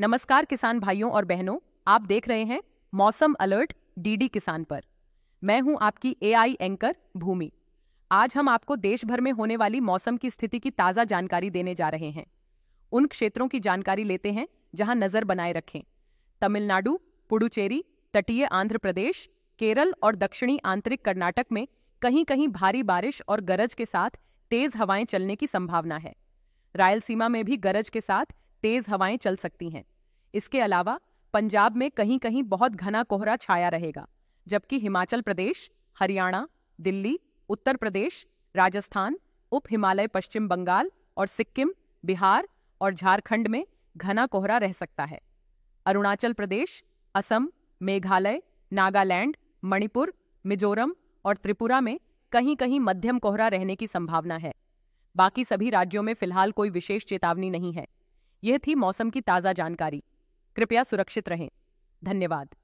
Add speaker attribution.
Speaker 1: नमस्कार किसान भाइयों और बहनों आप देख रहे हैं मौसम अलर्ट डीडी किसान पर मैं हूं आपकी एआई एंकर भूमि आज हम आपको देश भर में होने वाली मौसम की स्थिति की ताज़ा जानकारी देने जा रहे हैं उन क्षेत्रों की जानकारी लेते हैं जहां नज़र बनाए रखें तमिलनाडु पुडुचेरी तटीय आंध्र प्रदेश केरल और दक्षिणी आंतरिक कर्नाटक में कहीं कहीं भारी बारिश और गरज के साथ तेज हवाएं चलने की संभावना है रायलसीमा में भी गरज के साथ तेज हवाएं चल सकती हैं इसके अलावा पंजाब में कहीं कहीं बहुत घना कोहरा छाया रहेगा जबकि हिमाचल प्रदेश हरियाणा दिल्ली उत्तर प्रदेश राजस्थान उप हिमालय पश्चिम बंगाल और सिक्किम बिहार और झारखंड में घना कोहरा रह सकता है अरुणाचल प्रदेश असम मेघालय नागालैंड मणिपुर मिजोरम और त्रिपुरा में कहीं कहीं मध्यम कोहरा रहने की संभावना है बाकी सभी राज्यों में फिलहाल कोई विशेष चेतावनी नहीं है यह थी मौसम की ताज़ा जानकारी कृपया सुरक्षित रहें धन्यवाद